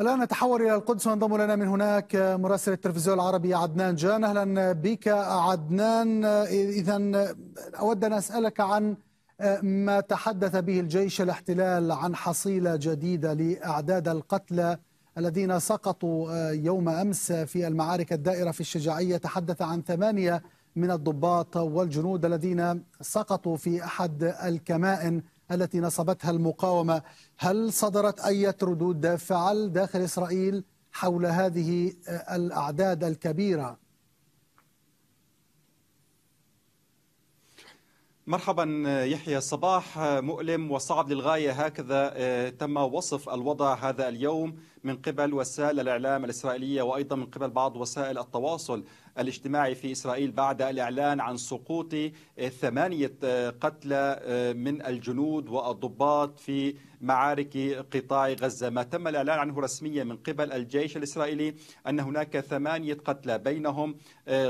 الآن نتحول إلى القدس وينضم لنا من هناك مراسل التلفزيون العربي عدنان جان أهلا بك عدنان إذا أود أن أسألك عن ما تحدث به الجيش الاحتلال عن حصيلة جديدة لأعداد القتلى الذين سقطوا يوم أمس في المعارك الدائرة في الشجاعية تحدث عن ثمانية من الضباط والجنود الذين سقطوا في أحد الكمائن التي نصبتها المقاومة هل صدرت أي ردود فعل داخل إسرائيل حول هذه آه، الأعداد الكبيرة مرحبا آه، يحيى صباح آه، مؤلم وصعب للغايه هكذا آه، تم وصف الوضع هذا اليوم من قبل وسائل الاعلام الاسرائيليه وايضا من قبل بعض وسائل التواصل الاجتماعي في اسرائيل بعد الاعلان عن سقوط ثمانيه قتلى من الجنود والضباط في معارك قطاع غزه، ما تم الاعلان عنه رسميا من قبل الجيش الاسرائيلي ان هناك ثمانيه قتلى بينهم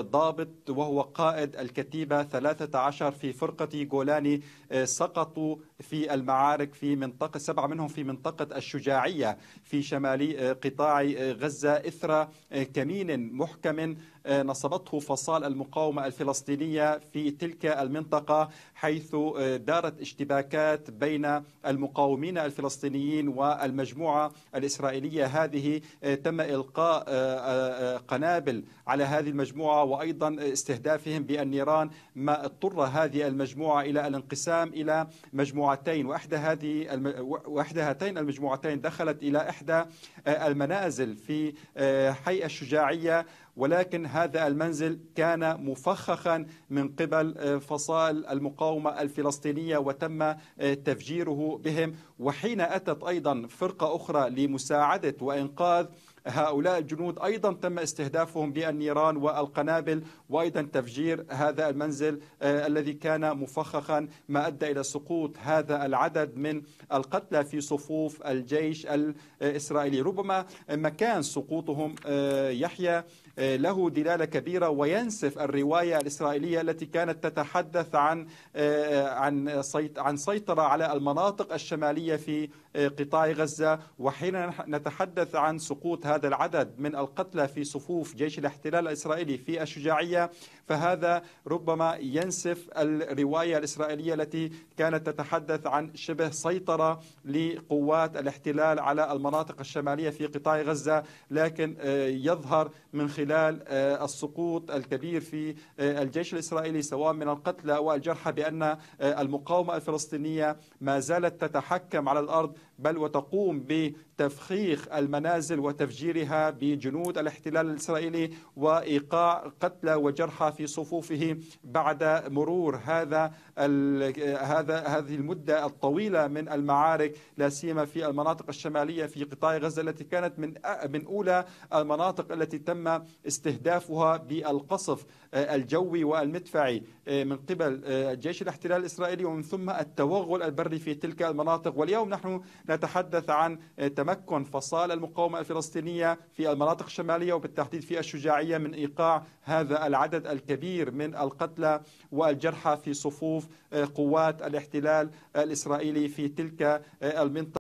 ضابط وهو قائد الكتيبه 13 في فرقه جولاني آه، سقطوا في المعارك في منطقة سبعة منهم في منطقة الشجاعية في شمال آه، قطاع آه، غزة إثر كمين محكم نصبته فصال المقاومة الفلسطينية في تلك المنطقة حيث دارت اشتباكات بين المقاومين الفلسطينيين والمجموعة الإسرائيلية هذه تم إلقاء قنابل على هذه المجموعة وأيضا استهدافهم بالنيران ما اضطر هذه المجموعة المجموعة إلى الانقسام إلى مجموعتين وإحدى هذه الم... وإحدى هاتين المجموعتين دخلت إلى إحدى آه، المنازل في حي آه، الشجاعية ولكن هذا المنزل كان مفخخا من قبل آه، فصائل المقاومة الفلسطينية وتم تفجيره بهم وحين أتت أيضا فرقة أخرى لمساعدة وإنقاذ هؤلاء الجنود أيضا تم استهدافهم بالنيران والقنابل وأيضا تفجير هذا المنزل آه، الذي كان مفخخا ما أدى إلى سقوط هذا العدد من القتلى في صفوف الجيش الإسرائيلي ربما مكان سقوطهم آه، يحيى آه، له دلالة كبيرة وينسف الرواية الإسرائيلية التي كانت تتحدث عن عن عن سيطرة على المناطق الشمالية في قطاع غزة وحين نتحدث عن سقوط هذا هذا العدد من القتلى في صفوف جيش الاحتلال الإسرائيلي في الشجاعية فهذا ربما ينسف الرواية الإسرائيلية التي كانت تتحدث عن شبه سيطرة لقوات الاحتلال على المناطق الشمالية في قطاع غزة لكن آه، يظهر من خلال آه، السقوط الكبير في آه، الجيش الإسرائيلي سواء من القتلى والجرحى بأن المقاومة الفلسطينية ما زالت تتحكم على الأرض بل وتقوم بتفخيخ المنازل وتفجير تفجيرها بجنود الاحتلال الإسرائيلي وإيقاع قتلى وجرحى في صفوفه بعد مرور هذا هذا هذه المدة الطويلة من المعارك لا سيما في المناطق الشمالية في قطاع غزة التي كانت من من أولى المناطق التي تم استهدافها بالقصف الجوي والمدفعي من قبل جيش الاحتلال الإسرائيلي ومن ثم التوغل البري في تلك المناطق واليوم نحن نتحدث عن تمكن فصائل المقاومة الفلسطينية الإسلامية في المناطق الشمالية وبالتحديد في الشجاعية من إيقاع هذا العدد الكبير من القتلى والجرحى في صفوف آه، قوات الاحتلال الإسرائيلي في تلك آه، المنطقة